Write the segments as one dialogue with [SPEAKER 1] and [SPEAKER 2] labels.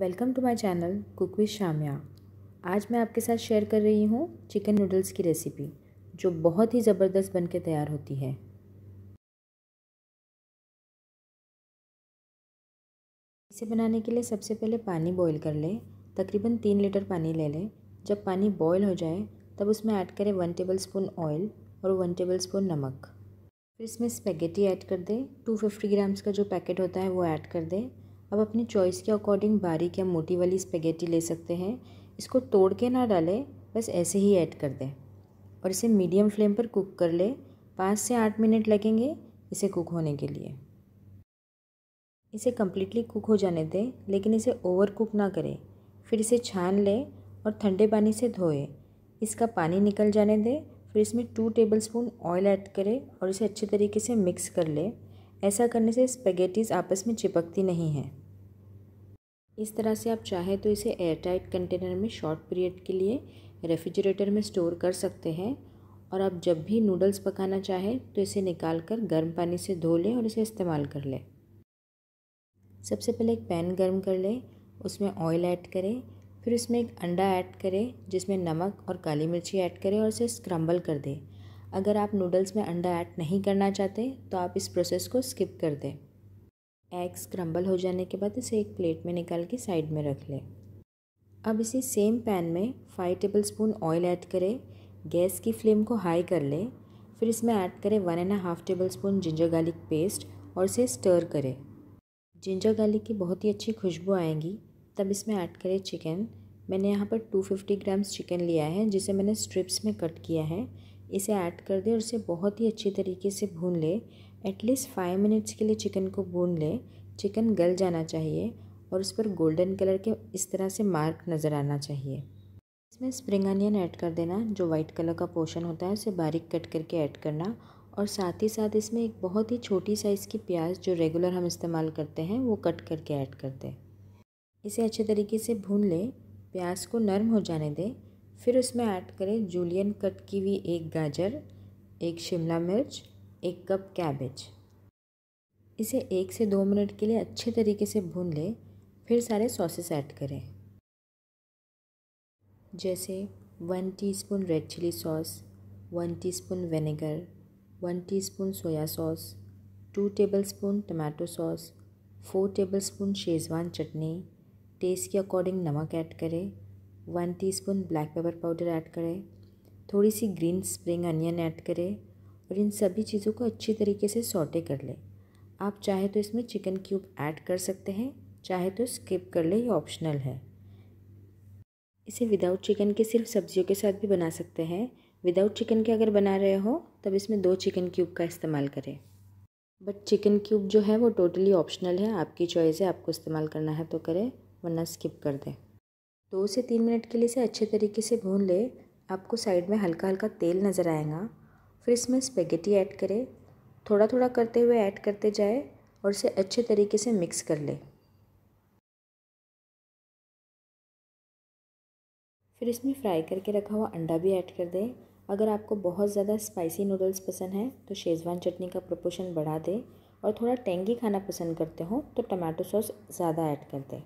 [SPEAKER 1] welcome to my channel cook with Shamia आज मैं आपके साथ शेयर कर रही हूँ चिकन नूडल्स की रेसिपी जो बहुत ही ज़बरदस्त बन के तैयार होती है इसे बनाने के लिए सबसे पहले पानी बॉईल कर लें तकरीबन तीन लीटर पानी ले लें जब पानी बॉईल हो जाए तब उसमें ऐड करें वन टेबल स्पून ऑयल और वन टेबल स्पून नमक फिर इसमें स्पेगेटी ऐड कर दें फिफ्टी ग्राम्स का जो पैकेट होता है वो ऐड कर दें अब अपनी चॉइस के अकॉर्डिंग बारीक या मोटी वाली स्पेगेटी ले सकते हैं इसको तोड़ के ना डालें बस ऐसे ही ऐड कर दें और इसे मीडियम फ्लेम पर कुक कर लें पाँच से आठ मिनट लगेंगे इसे कुक होने के लिए इसे कम्प्लीटली कुक हो जाने दें लेकिन इसे ओवर कुक ना करें फिर इसे छान लें और ठंडे पानी से धोएं इसका पानी निकल जाने दें फिर इसमें टू टेबलस्पून ऑयल ऐड करें और इसे अच्छे तरीके से मिक्स कर लें ऐसा करने से स्पेगेटीज़ आपस में चिपकती नहीं है इस तरह से आप चाहे तो इसे एयरटाइट कंटेनर में शॉर्ट पीरियड के लिए रेफ्रिजरेटर में स्टोर कर सकते हैं और आप जब भी नूडल्स पकाना चाहें तो इसे निकाल कर गर्म पानी से धो लें और इसे इस्तेमाल कर लें सबसे पहले एक पैन गर्म कर लें उसमें ऑयल ऐड करें फिर उसमें एक अंडा ऐड करें जिसमें नमक और काली मिर्ची ऐड करें और इसे स्क्रम्बल कर दें अगर आप नूडल्स में अंडा ऐड नहीं करना चाहते तो आप इस प्रोसेस को स्किप कर दें एग्स क्रम्बल हो जाने के बाद इसे एक प्लेट में निकाल के साइड में रख लें अब इसी सेम पैन में five tablespoon oil add करें गैस की फ्लेम को हाई कर लें फिर इसमें ऐड करें one and half tablespoon ginger garlic paste और इसे स्टर करें जिंजर गार्लिक की बहुत ही अच्छी खुशबू आएगी तब इसमें ऐड करें चिकन मैंने यहाँ पर टू फिफ्टी ग्राम्स चिकन लिया है जिसे मैंने स्ट्रिप्स में कट किया है इसे ऐड कर दें और इसे बहुत ही अच्छी तरीके से भून लें एटलीस्ट फाइव मिनट्स के लिए चिकन को भून लें चिकन गल जाना चाहिए और उस पर गोल्डन कलर के इस तरह से मार्क नज़र आना चाहिए इसमें स्प्रिंग अनियन ऐड कर देना जो वाइट कलर का पोर्शन होता है उसे बारीक कट करके ऐड करना और साथ ही साथ इसमें एक बहुत ही छोटी साइज़ की प्याज जो रेगुलर हम इस्तेमाल करते हैं वो कट करके ऐड कर दें इसे अच्छे तरीके से भून लें प्याज को नरम हो जाने दें फिर उसमें ऐड करें जूलियन कट की हुई एक गाजर एक शिमला मिर्च एक कप कैबेज इसे एक से दो मिनट के लिए अच्छे तरीके से भून लें फिर सारे सॉसेस ऐड करें जैसे one teaspoon red chilli sauce one teaspoon vinegar one teaspoon soya sauce two tablespoon tomato sauce four tablespoon Schezwan chutney taste के अकॉर्डिंग नमक ऐड करें one teaspoon black pepper powder add करें थोड़ी सी ग्रीन स्प्रिंग अनियन ऐड करें और इन सभी चीज़ों को अच्छी तरीके से सोटे कर लें आप चाहे तो इसमें चिकन क्यूब ऐड कर सकते हैं चाहे तो स्किप कर लें ये ऑप्शनल है इसे विदाउट चिकन के सिर्फ सब्जियों के साथ भी बना सकते हैं विदाउट चिकन के अगर बना रहे हो तब इसमें दो चिकन क्यूब का इस्तेमाल करें बट चिकन क्यूब जो है वो टोटली ऑप्शनल है आपकी चॉइस है आपको इस्तेमाल करना है तो करें वरना स्किप कर दें दो से तीन मिनट के लिए इसे अच्छे तरीके से भून ले आपको साइड में हल्का हल्का तेल नज़र आएगा फिर इसमें स्पेगेटी ऐड करें थोड़ा थोड़ा करते हुए ऐड करते जाए और इसे अच्छे तरीके से मिक्स कर ले फिर इसमें फ्राई करके रखा हुआ अंडा भी ऐड कर दें अगर आपको बहुत ज़्यादा स्पाइसी नूडल्स पसंद है तो शेज़वान चटनी का प्रपोशन बढ़ा दें और थोड़ा टेंगी खाना पसंद करते हो तो टमाटो सॉस ज़्यादा ऐड कर दें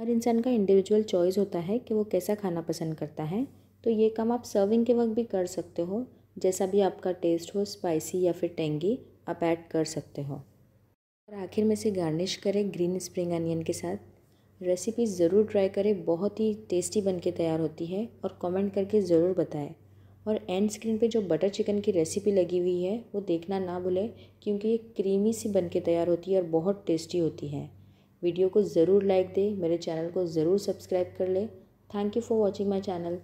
[SPEAKER 1] हर इंसान का इंडिविजुअल चॉइस होता है कि वो कैसा खाना पसंद करता है तो ये काम आप सर्विंग के वक्त भी कर सकते हो जैसा भी आपका टेस्ट हो स्पाइसी या फिर टेंगी आप ऐड कर सकते हो और आखिर में से गार्निश करें ग्रीन स्प्रिंग अनियन के साथ रेसिपी ज़रूर ट्राई करें बहुत ही टेस्टी बन के तैयार होती है और कमेंट करके ज़रूर बताएं और एंड स्क्रीन पे जो बटर चिकन की रेसिपी लगी हुई है वो देखना ना भूलें क्योंकि ये क्रीमी सी बन के तैयार होती है और बहुत टेस्टी होती है वीडियो को ज़रूर लाइक दें मेरे चैनल को ज़रूर सब्सक्राइब कर लें thank you for watching my channel